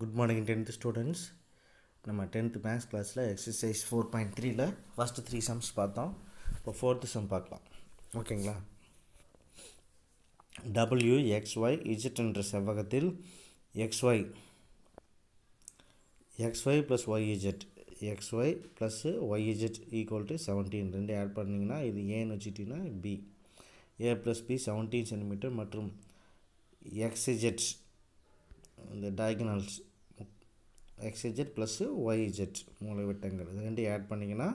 good morning tenth students நம்ம tenth maths கிளாஸில் exercise four point த்ரீல ஃபஸ்ட்டு த்ரீ சம்ஸ் பார்த்தோம் இப்போ ஃபோர்த்து சம் பார்க்கலாம் ஓகேங்களா டபுள்யூ எக்ஸ்ஒய் இஜெட் என்ற செவ்வகத்தில் X Y X Y plus Y Z X Y plus Y Z equal to seventeen ரெண்டு ஆட் பண்ணிங்கன்னா இது ஏன்னு வச்சுக்கிட்டிங்கன்னா B A plus B seventeen centimetre மற்றும் எக்ஸ்இஜெட் இந்த டயக்னல்ஸ் எக்ஸ்இஜெட் ப்ளஸ்ஸு ஒய்இஜெட் மூளை இது ரெண்டையும் ஆட் பண்ணிங்கன்னா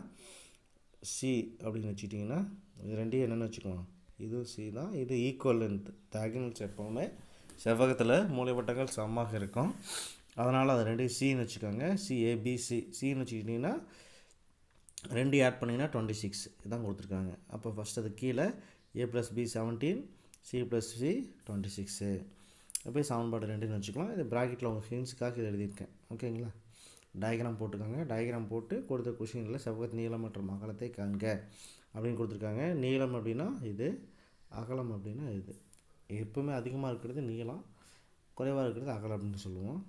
சி அப்படின்னு வச்சுக்கிட்டிங்கன்னா இது ரெண்டையும் என்னென்னு வச்சுக்கலாம் இது சி தான் இது ஈக்குவல் லென்த் டேகனல்ஸ் எப்போவுமே செவ்வகத்தில் மூளைவட்டங்கள் சமமாக இருக்கும் அதனால் அது ரெண்டையும் சின்னு வச்சுக்கோங்க சிஏபிசி சின்னு வச்சுக்கிட்டிங்கன்னா ரெண்டு ஆட் பண்ணிங்கன்னா டுவெண்ட்டி சிக்ஸ் இதான் கொடுத்துருக்காங்க அப்போ ஃபஸ்ட் அது கீழே A plus B seventeen C plus C twenty six அப்படியே சமன்பாடு ரெண்டுன்னு வச்சுக்கலாம் இது ப்ராக்கெட்டில் உங்கள் ஹின்ஸுக்காக இது எழுதியிருக்கேன் ஓகேங்களா டயக்ராம் போட்டுக்கோங்க டயக்ராம் போட்டு கொடுத்த கொஷினில் செவ்வத் நீளம் மற்றும் அகலத்தை காண்க அப்படின்னு கொடுத்துருக்காங்க நீளம் அப்படின்னா இது அகலம் அப்படின்னா இது எப்பவுமே அதிகமாக இருக்கிறது நீளம் குறைவாக இருக்கிறது அகலம் அப்படின்னு சொல்லுவோம்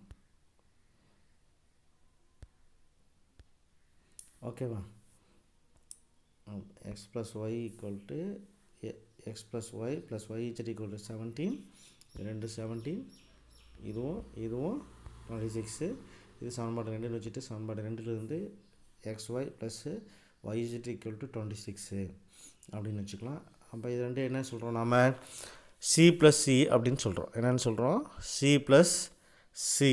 ஓகேவா X plus Y equal to X plus Y plus Y ஈச்சர் ஈக்குவல் டு செவன்டீன் ரெண்டு செவன்டீன் இதுவும் இதுவும் டுவெண்ட்டி சிக்ஸு இது சமன்பாடு ரெண்டில் வச்சுட்டு சமன்பாடு ரெண்டுலேருந்து X Y plus Y Z equal to twenty six அப்படின்னு வச்சுக்கலாம் அப்போ இது ரெண்டு என்ன சொல்கிறோம் நாம் சி ப்ளஸ் சி e அப்படின்னு சொல்கிறோம் என்னென்னு சொல்கிறோம் C plus C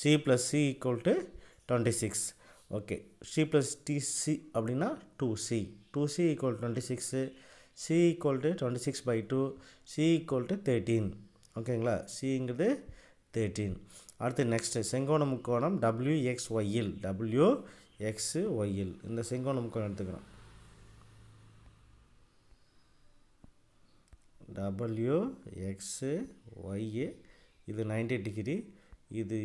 C plus C equal to twenty six okay C plus D C அப்படின்னா two C two C equal twenty six C equal to twenty six by two C equal to thirteen ஓகேங்களா சிங்கிறது thirteen அடுத்து next செங்கோணம் முக்கோணம் y, X ஒய்யில் W X ஒய்யில் இந்த செங்கோணம் முக்கோணம் எடுத்துக்கிறோம் டபிள்யூ X, Y, இது நைன்டி டிகிரி இது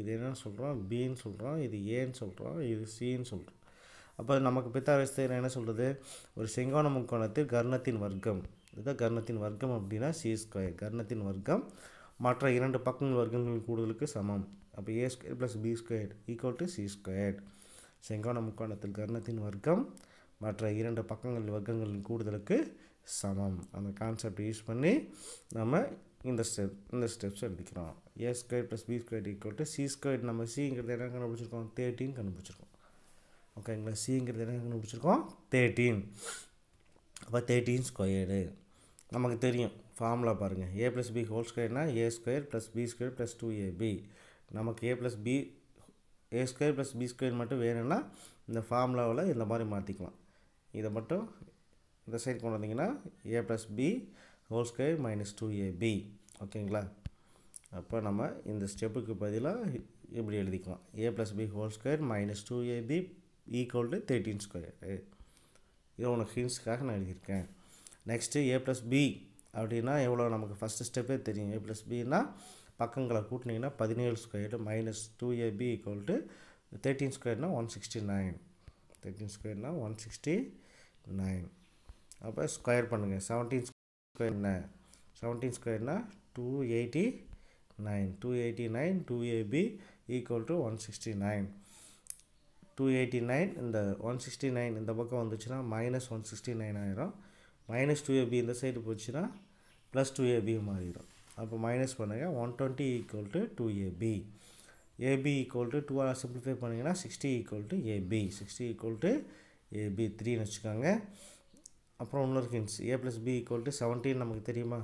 இது சொல்கிறாம், சொல்கிறோம் பின்னு சொல்கிறோம் இது ஏன்னு சொல்கிறோம் இது சின்னு சொல்கிறோம் அப்போ நமக்கு பித்தாரஸ்தர் என்ன சொல்கிறது ஒரு செங்கோண முக்கோணத்தில் கர்ணத்தின் வர்க்கம் இதுதான் கர்ணத்தின் வர்க்கம் அப்படின்னா சி ஸ்கொயர் கர்ணத்தின் வர்க்கம் மற்ற இரண்டு பக்கங்கள் வர்க்கங்கள் கூடுதலுக்கு சமம் அப்போ A square plus B square equal to C square செங்கோண முக்கோணத்தில் கர்ணத்தின் வர்க்கம் மற்ற இரண்டு பக்கங்கள் வர்க்கங்களின் கூடுதலுக்கு சமம் அந்த கான்செப்ட் யூஸ் பண்ணி நம்ம இந்த ஸ்டெப் இந்த ஸ்டெப்ஸ் எடுத்துக்கிறோம் A square plus B square equal to C square நம்ம சிங்கிறது என்ன கண்டுபிடிச்சிருக்கோம் தேர்ட்டின்னு கண்டுபிடிச்சிருக்கோம் ஓகேங்களா சிங்கிறது என்ன கண்டுபிடிச்சிருக்கோம் தேர்ட்டீன் அப்போ தேர்ட்டீன் ஸ்கொயர்டு நமக்கு தெரியும் ஃபார்முலா பாருங்கள் ஏ ப்ளஸ் பி ஹோல் ஸ்கொயர்னா A square plus B square plus two A B நமக்கு A plus B A square plus B square மட்டும் வேணும்னா இந்த ஃபார்முலாவில் இந்த மாதிரி மாற்றிக்கலாம் இதை மட்டும் இந்த சைடு கொண்டு வந்தீங்கன்னா A plus B whole square minus two A B ஓகேங்களா அப்போ நம்ம இந்த ஸ்டெப்புக்கு பதிலாக இப்படி எழுதிக்கலாம் A plus B whole square minus two A B equal to thirteen square இது உனக்கு ஹின்ஸ்க்காக நான் எழுதியிருக்கேன் நெக்ஸ்ட்டு ஏ ப்ளஸ் பி அப்படின்னா எவ்வளோ நமக்கு ஃபஸ்ட்டு ஸ்டெப்பே தெரியும் ஏ ப்ளஸ் பின்னா பக்கங்களை கூட்டினீங்கன்னா பதினேழு squared minus two A B equal to thirteen ஸ்கொயர்னால் ஒன் சிக்ஸ்டி நைன் தேர்ட்டின் ஸ்கொயர்னால் ஒன் சிக்ஸ்டி நைன் அப்போ ஸ்கொயர் பண்ணுங்கள் செவன்டீன் ஸ்கொயர் என்ன செவன்டீன் ஸ்கொயர்னால் two eighty nine two eighty nine two A B equal to one sixty nine two eighty nine இந்த one sixty nine இந்த பக்கம் வந்துச்சுன்னா மைனஸ் ஒன் சிக்ஸ்டி நைன் ஆயிரும் மைனஸ் டூ ஏபி இந்த சைடு போச்சுன்னா ப்ளஸ் டூ ஏபி மாறிடும் அப்போ மைனஸ் பண்ணுங்கள் one twenty equal to two A B A B equal to டூவாக சிம்பிளிஃபை பண்ணிங்கன்னா sixty equal to A B sixty equal to A B த்ரீன்னு வச்சுக்கோங்க அப்புறம் இன்னொரு hints A plus B equal to seventeen நமக்கு தெரியுமா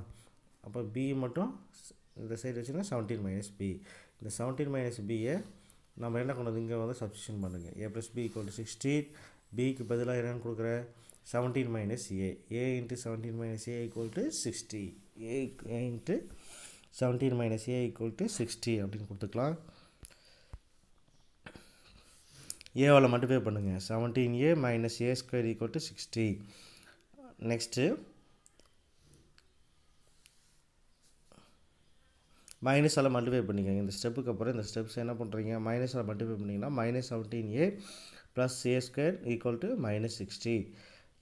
அப்போ பி மட்டும் இந்த சைடு வச்சுன்னா செவன்டீன் மைனஸ் பி இந்த செவன்டீன் மைனஸ் பியை நம்ம என்ன பண்ணுறது இங்கே வந்து சப்ஸ்டிஷன் பண்ணுங்கள் A plus B equal to sixteen பிக்கு பதிலாக என்னென்னு கொடுக்குற seventeen minus A A into seventeen minus A equal to sixty A A into seventeen minus A equal to sixty அப்படின்னு கொடுத்துக்கலாம் ஏவால் பே பண்ணுங்கள் seventeen A minus A square equal to sixty next மைனஸால் மல்டிஃபை பண்ணிக்கோங்க இந்த ஸ்டெப்புக்கு அப்புறம் இந்த ஸ்டெப்ஸ் என்ன பண்ணுறீங்க மைனஸால் மல்டிஃபை பண்ணிங்கன்னா minus seventeen A plus A square equal to minus sixty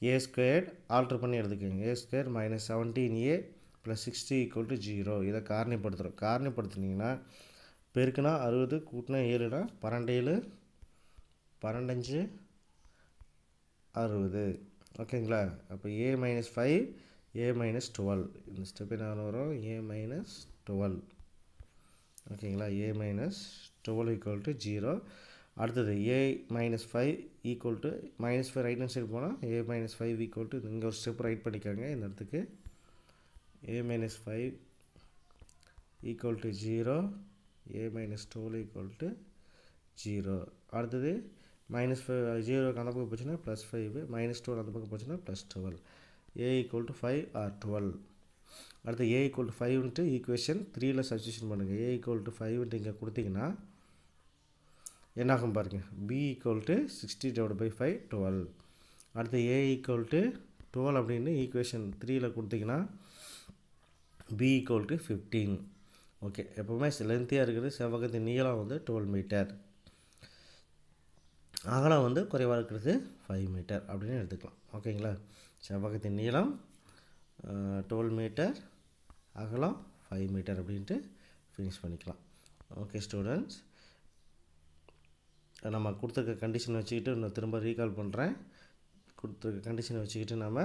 A square alter பண்ணி எடுத்துக்கோங்க A square minus seventeen A plus sixty equal to zero இதை காரணப்படுத்துகிறோம் காரணப்படுத்துனீங்கன்னா பெருக்குனா அறுபது கூட்டினா ஏழுனா பன்னெண்டு ஏழு பன்னெண்டஞ்சு அறுபது ஓகேங்களா அப்போ A minus five A minus twelve இந்த ஸ்டெப் என்ன வரும் ஏ மைனஸ் டுவெல் ஓகேங்களா A minus twelve equal to zero அடுத்தது A minus five equal to minus five right hand side போனால் A minus five equal to இங்கே ஒரு step write பண்ணிக்கோங்க இந்த இடத்துக்கு A minus five equal to zero A minus twelve equal to zero அடுத்தது minus five ஜீரோக்கு அந்த பக்கம் போச்சுன்னா ப்ளஸ் ஃபைவ் மைனஸ் டுவெல் அந்த பக்கம் போச்சுன்னா plus twelve A equal to five or twelve அடுத்து ஏ ஈக்குவல் டு ஃபைவ்ன்ட்டு ஈக்குவேஷன் த்ரீயில் சப்ஸ்டியூஷன் பண்ணுங்கள் ஏ ஈக்குவல் டு ஃபைவ்ன்ட்டு இங்கே கொடுத்தீங்கன்னா என்னாகும் பாருங்கள் B equal to sixty divide by five twelve அடுத்து ஏ ஈக்குவல் டு டுவெல் அப்படின்னு ஈக்குவேஷன் த்ரீயில் கொடுத்தீங்கன்னா B equal to fifteen okay எப்போவுமே லென்த்தியாக இருக்கிறது செவ்வகத்தின் நீளம் வந்து டுவெல் மீட்டர் அகலம் வந்து குறைவாக இருக்கிறது ஃபைவ் மீட்டர் அப்படின்னு எடுத்துக்கலாம் ஓகேங்களா செவ்வகத்தின் நீளம் டுவெல் மீட்டர் அகலம் ஃபைவ் மீட்டர் அப்படின்ட்டு ஃபினிஷ் பண்ணிக்கலாம் ஓகே ஸ்டூடெண்ட்ஸ் நம்ம கொடுத்துருக்க கண்டிஷன் வச்சுக்கிட்டு இன்னும் திரும்ப ரீகால் பண்ணுறேன் கொடுத்துருக்க கண்டிஷனை வச்சுக்கிட்டு நம்ம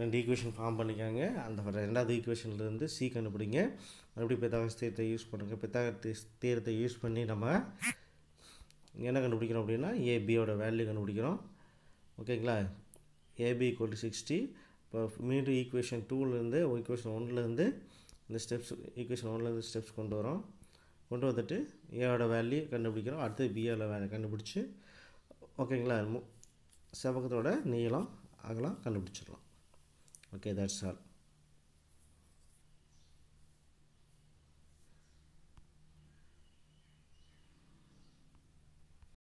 ரெண்டு ஈக்குவேஷன் ஃபார்ம் பண்ணிக்காங்க அந்த ரெண்டாவது ஈக்குவேஷன்லேருந்து சி கண்டுபிடிங்க மறுபடியும் பித்தாகரஸ் தீரத்தை யூஸ் பண்ணுங்கள் பித்தாகரஸ் தீரத்தை யூஸ் பண்ணி நம்ம என்ன கண்டுபிடிக்கிறோம் அப்படின்னா ஏபியோட வேல்யூ கண்டுபிடிக்கிறோம் ஓகேங்களா ஏபி ஈக்குவல் டு சிக்ஸ்டி இப்போ மீண்டும் ஈக்குவேஷன் டூலேருந்து ஈக்குவேஷன் ஒன்லேருந்து இந்த ஸ்டெப்ஸ் ஈக்குவேஷன் ஒன்லேருந்து ஸ்டெப்ஸ் கொண்டு வரோம் கொண்டு வந்துட்டு ஏவோட வேல்யூ கண்டுபிடிக்கிறோம் அடுத்து பியோட வேல்யூ கண்டுபிடிச்சி ஓகேங்களா செவகத்தோட நீளம் அகலாம் கண்டுபிடிச்சிடலாம் ஓகே தட்ஸ் ஆல்